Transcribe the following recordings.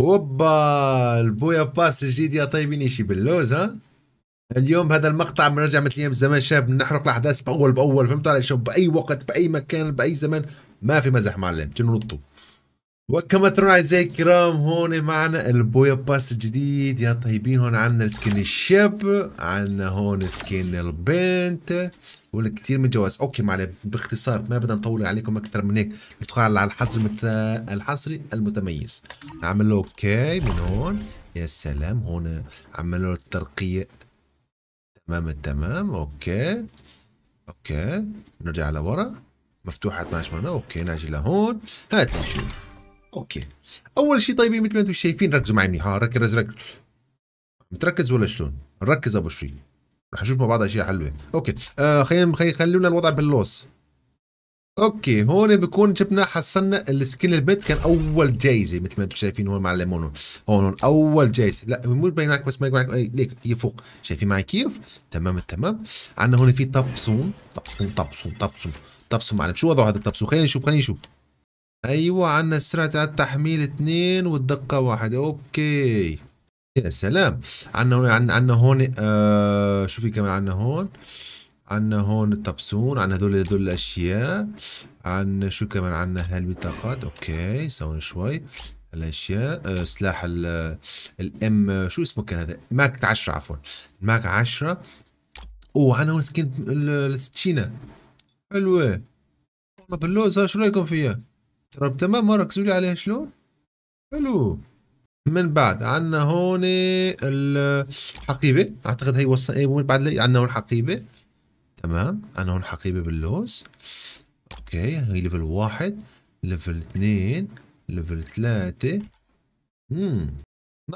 اوبا البويا باس الجديد يا طيبين شي باللوز ها اليوم هذا المقطع بنرجع مثل ايام زمان شاب نحرق الاحداث باول باول فهمت علي شو باي وقت باي مكان باي زمان ما في مزح معلم نطو وكما ترون اعزائي الكرام هون معنا البويا باس الجديد يا طيبين هون عندنا سكين الشاب عندنا هون سكين البنت والكثير من الجواز اوكي معنا باختصار ما بدنا نطول عليكم اكثر من هيك ندخل على الحصري المت... الحصري المتميز نعمل له اوكي من هون يا سلام هون عمل له الترقيه تمام التمام اوكي اوكي نرجع لورا مفتوحه 12 مره اوكي نجي لهون هات نشوف اوكي اول شيء طيبين مثل ما انتم شايفين ركزوا معي منيح ركز ركز متركز ولا شلون؟ ركز ابو شوي رح نشوف مع بعض اشياء حلوه اوكي آه خلينا خلونا الوضع باللوس اوكي هون بكون جبنا حصلنا السكين البيت كان اول جايزه مثل ما انتم شايفين هون مع الليمون هون اول جايزه لا مو بينك بس ما يقول اي ليك هي فوق شايفين معي كيف تمام التمام عندنا هون في طبسون طبسون طبسون طبسون طبسون معلم شو وضعه هذا الطبسون خلينا نشوف خلينا نشوف ايوه عندنا سرعة التحميل اثنين والدقة واحد اوكي يا سلام عندنا هون عندنا هون آه شو في كمان عندنا هون عندنا هون التبسون عندنا هدول هدول الاشياء عندنا شو كمان عندنا هالبطاقات اوكي سوينا شوي الاشياء آه سلاح الام شو اسمه كان هذا ماك 10 عفوا ماك 10 وعندنا هون سكين الستشينة حلوة والله باللوز شو رايكم فيها ترى تمام ركزوا لي عليها شلون حلو من بعد عندنا هون الحقيبه اعتقد هي وصل اي بعد عندنا هون حقيبه تمام عندنا هون حقيبه باللوز اوكي هي ليفل واحد ليفل اثنين ليفل ثلاثة امم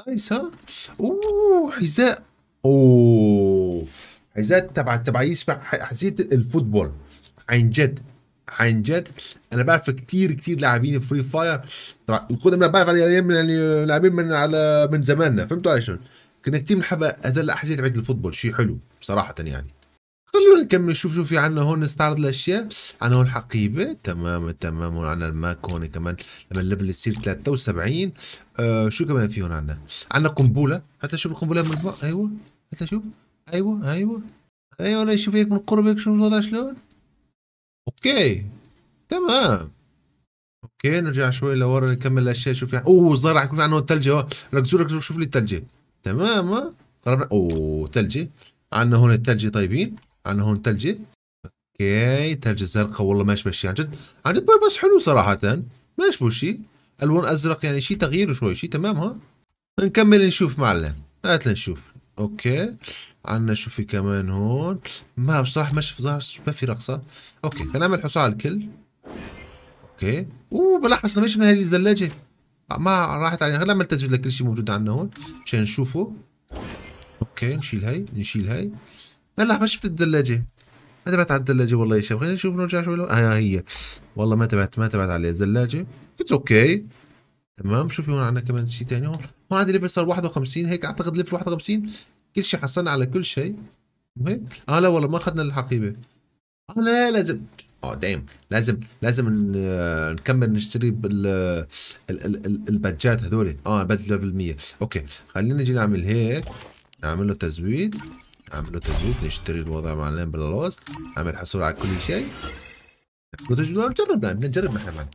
نايس ها اوه حذاء اوه حذاء تبع تبع يسمع حسيت الفوتبول عن جد عن جد انا بعرف كتير كتير لاعبين فري فاير طبعا القدم انا بعرف يعني, يعني لاعبين من على من زماننا فهمتوا علي شلون؟ كنا كتير بنحب هذول الاحاسيس تبعت الفوتبول شيء حلو بصراحه يعني خلونا نكمل نشوف شو في عندنا هون نستعرض الاشياء عندنا هون حقيبه تمام تمام وعندنا الماك هون كمان لما الليفل يصير 73 آه شو كمان في هون عندنا؟ عندنا قنبله هات شوف القنبله من البق ايوه هات شوف ايوه ايوه ايوه انا شوف هيك من قرب هيك شوف الوضع شلون اوكي تمام اوكي نرجع شوي لورا نكمل الاشياء شوف يعني اوه صار راح يكون في عندنا ثلج ركزوا ركزوا شوف لي الثلجه تمام قربنا اوه ثلجه عندنا هون الثلجه طيبين عندنا هون ثلجه اوكي ثلج زرقاء والله ماشي يشبه عن جد عن جد بس حلو صراحه ماشي يشبه الوان ازرق يعني شيء تغيير شوي شيء تمام ها نكمل نشوف معلم هات لنشوف اوكي عندنا شوفي كمان هون ما بصراحه ما شفت ظهر ما في رقصه اوكي هنعمل حصان على الكل اوكي اوه بلاحظ ما شفنا هذه الزلاجه ما راحت علينا خلينا نعمل تسجيل لكل شيء موجود عندنا هون مشان نشوفه اوكي نشيل هي نشيل هي بلح ما شفت الثلاجه ما تبعت على الثلاجه والله يا شباب خلينا نشوف نرجع شوي لو... اه هي والله ما تبعت ما تبعت عليها الزلاجة اتس اوكي okay. تمام شوفي هون عندنا كمان شيء ثاني هون هون عندي ليفل صار 51 هيك اعتقد ليفل 51 كل شيء حصلنا على كل شيء مو هيك؟ اه لا والله ما اخذنا الحقيبه اه لا لازم اه دايم لازم لازم نكمل نشتري بال البادجات هذول اه بدل ليفل 100 اوكي خلينا نجي نعمل هيك نعمل له تزويد نعمل له تزويد نشتري الوضع معلم بلوز نعمل حصول على كل شيء نجرب نجرب نحن معنا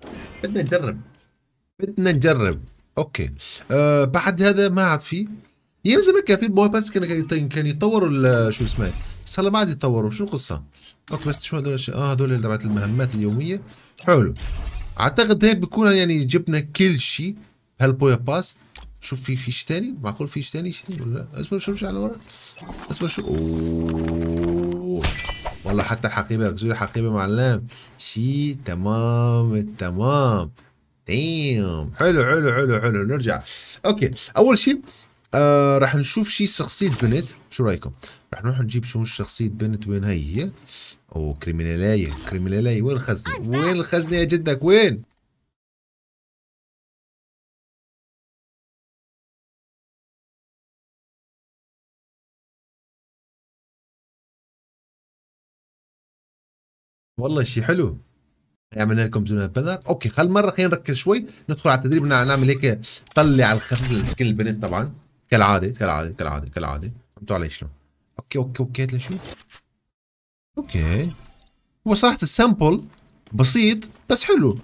بدنا نجرب بدنا نجرب اوكي آه بعد هذا ما عاد في يا زمان كان في بوي بانس كان كان يطوروا شو اسمه بس هلا ما عاد يتطوروا شو القصه؟ اوكي بس شو هذول اه هذول تبعت المهمات اليوميه حلو اعتقد هيك بكون يعني جبنا كل شيء بهالبويا باس شوف في في شيء ثاني معقول في شيء ثاني شيء ولا لا اصبر شو ارجع لورا اصبر شو اوه والله حتى الحقيبه ركزوا الحقيبه معلم شيء تمام التمام ديم حلو حلو حلو حلو نرجع اوكي اول شيء آه راح نشوف شيء شخصيه بنت شو رايكم راح نروح نجيب شو شخصيه بنت وين هي هي او كريمينالايه كريمينالايه وين الخزنه وين الخزنه يا جدك وين والله شيء حلو عملنا لكم زون بنر اوكي خل مره خلينا نركز شوي ندخل على التدريب نعم، نعمل هيك طلع على الخفيف السكن البنات طبعا كالعاده كالعاده كالعاده كالعاده فهمتوا علي شلون اوكي اوكي اوكي هات اوكي هو صراحه السامبل بسيط بس حلو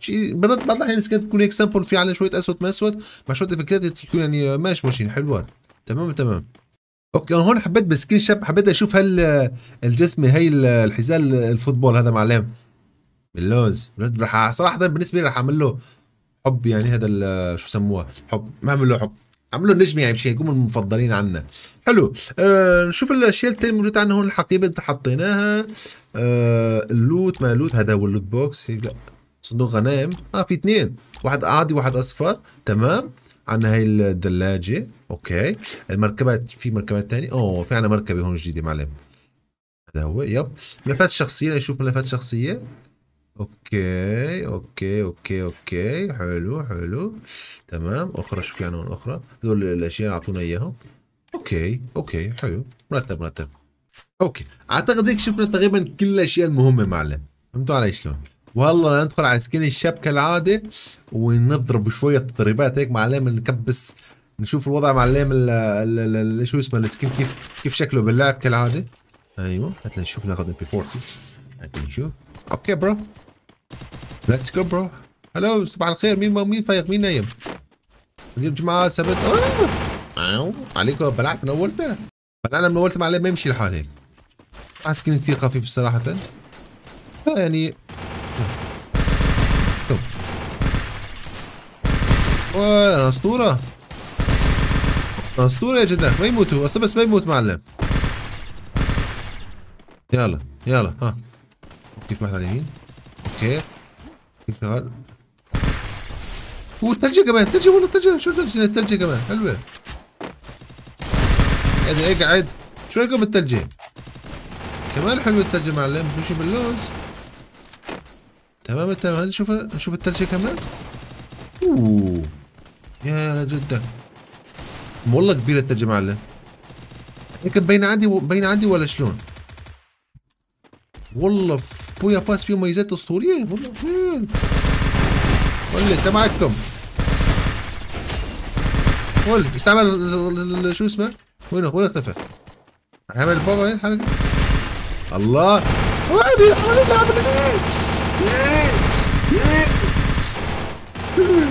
شيء برد بعض الاحيان يعني السكن تكون هيك سامبل في عليها شويه اسود ما اسود مع شويه افكتات تكون يعني ماشي ماشيين حلوات تمام تمام اوكي انا هون حبيت بالسكرين شاب حبيت اشوف هال الجسمه هي الحزام الفوتبول هذا معلم اللوز راح صراحه بالنسبه لي راح اعمل له حب يعني هذا شو سموه حب ما اعمل له حب اعمل له نجمه يعني مش هيكون من المفضلين عنا حلو آه نشوف الاشياء الثانيه الموجوده عندنا هون الحقيبه حطيناها آه اللوت ما لوت هذا هو اللوت بوكس لا صندوق غنائم اه في اثنين واحد عادي واحد اصفر تمام عندنا هاي الدلاجه اوكي المركبات في مركبات ثانيه اوه في عندنا مركبه هون جديده معلم هذا هو يب ملفات شخصيه نشوف ملفات شخصيه اوكي اوكي اوكي اوكي حلو حلو تمام اخرى شوف يعني عنوان اخرى هذول الاشياء اللي اعطونا اياهم اوكي اوكي حلو مرتب مرتب اوكي اعتقد هيك شفنا تقريبا كل الاشياء المهمه معلم فهمتوا علي شلون والله ندخل على سكين الشاب كالعاده ونضرب شويه تدريبات هيك معلم نكبس نشوف الوضع معلم شو اسمه السكين كيف كيف شكله باللعب كالعاده ايوه هات لنشوف ناخذ ام بي 40 هات نشوف اوكي برو ليتس جو برو الو صباح الخير مين مين فايق مين نايم اليوم جماعه سبت آه. آه. عليكم بلعت اولته بلعنا اولته ما عليه ما يمشي الحال هيك عسكري كثير خفيف صراحه آه، يعني واه اسطوره اسطوره يا جدع ما يموتوا بس بس ما يموت معلم يلا يلا ها كيف واحد على اليمين اوكي انتقال والثلجة كمان الثلج والله الثلج شو الثلجة الثلجة كمان حلوة قاعد اقعد شو رأيكم بالثلجة كمان حلوة الثلجة معلم مشي باللوز تمام تمام نشوف نشوف الثلجة كمان اوه يا جدا والله كبيرة الثلجة معلم هيك مبينة عندي مبينة عندي ولا شلون؟ والله في بويا باس فيه ميزات اسطوريه والله فين قول لي سامعكم قول استعمل شو اسمه وين وين اختفى عمل بابا ايه الحركه الله وين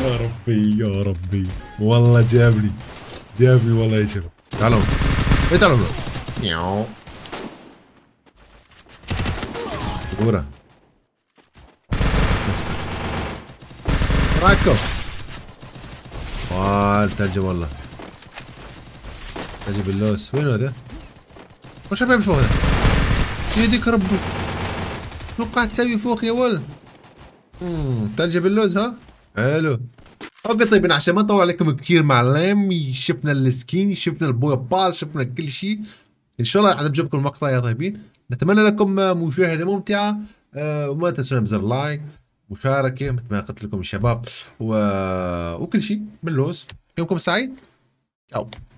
يا ربي يا ربي والله جابني جابني والله يا شباب تعالوا إيه تعالوا اسطوره راكب وااال تعجب والله تعجب اللوس وين هذا؟ وش عم فوق هذا؟ يهديك ربي شو قاعد تسوي فوق يا ول؟ تعجب باللوز ها؟ حلو اوكي طيب عشان ما نطول عليكم كثير مع شفنا السكين شفنا البوي باس شفنا كل شيء ان شاء الله عجبكم المقطع يا طيبين نتمنى لكم مشاهده ممتعه آه، وما تنسون بزر لايك مشاركه مثل ما قلت لكم الشباب و... وكل شيء من لوز يومكم سعيد او